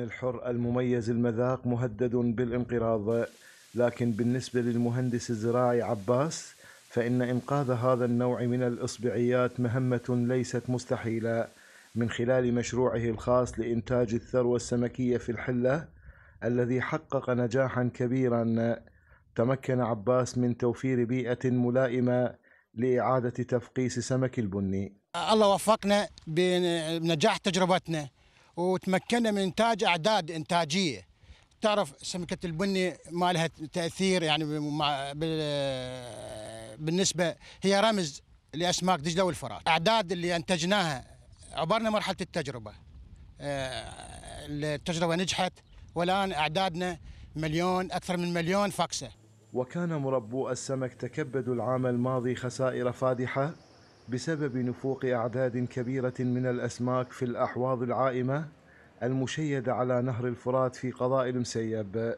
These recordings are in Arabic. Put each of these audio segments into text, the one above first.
الحر المميز المذاق مهدد بالانقراض لكن بالنسبة للمهندس الزراعي عباس فإن إنقاذ هذا النوع من الإصبعيات مهمة ليست مستحيلة من خلال مشروعه الخاص لإنتاج الثروة السمكية في الحلة الذي حقق نجاحا كبيرا تمكن عباس من توفير بيئة ملائمة لإعادة تفقيس سمك البني الله وفقنا بنجاح تجربتنا وتمكنا من انتاج اعداد انتاجيه تعرف سمكه البني ما لها تاثير يعني بالنسبه هي رمز لاسماك دجله والفرات الاعداد اللي انتجناها عبرنا مرحله التجربه آه، التجربه نجحت والان اعدادنا مليون اكثر من مليون فاكسه وكان مربو السمك تكبد العام الماضي خسائر فادحه بسبب نفوق أعداد كبيرة من الأسماك في الأحواض العائمة المشيدة على نهر الفرات في قضاء المسيب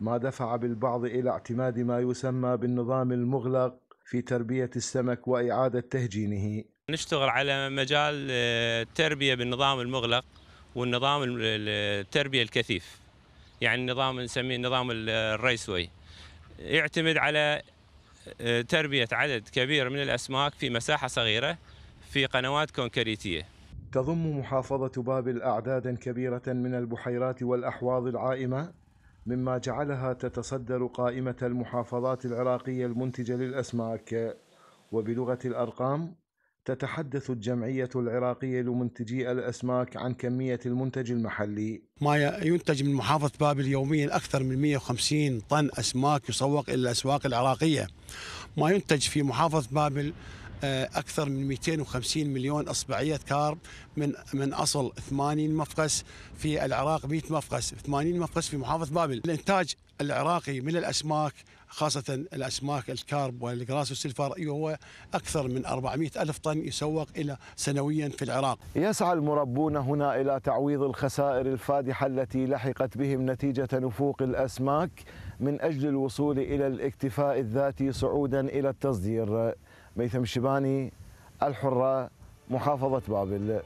ما دفع بالبعض إلى اعتماد ما يسمى بالنظام المغلق في تربية السمك وإعادة تهجينه نشتغل على مجال آه، التربية بالنظام المغلق والنظام التربية الكثيف يعني نظام نسميه نظام الريسوي يعتمد على تربية عدد كبير من الأسماك في مساحة صغيرة في قنوات كونكريتية تضم محافظة بابل أعدادا كبيرة من البحيرات والأحواض العائمة مما جعلها تتصدر قائمة المحافظات العراقية المنتجة للأسماك وبلغة الأرقام تتحدث الجمعية العراقية لمنتجي الأسماك عن كمية المنتج المحلي ما ينتج من محافظة بابل يوميا أكثر من 150 طن أسماك يسوق إلى الأسواق العراقية ما ينتج في محافظة بابل آه، أكثر من 250 مليون إصبعية كارب من من أصل 80 مفقس في العراق 100 مفقس 80 مفقس في محافظة بابل الإنتاج العراقي من الأسماك خاصة الأسماك الكارب والجراس والسلفار وهو أيوة، أكثر من 400 ألف طن يسوق إلى سنويا في العراق يسعى المربون هنا إلى تعويض الخسائر الفادحة التي لحقت بهم نتيجة نفوق الأسماك من أجل الوصول إلى الاكتفاء الذاتي صعودا إلى التصدير ميثم الشباني الحرة محافظة بابل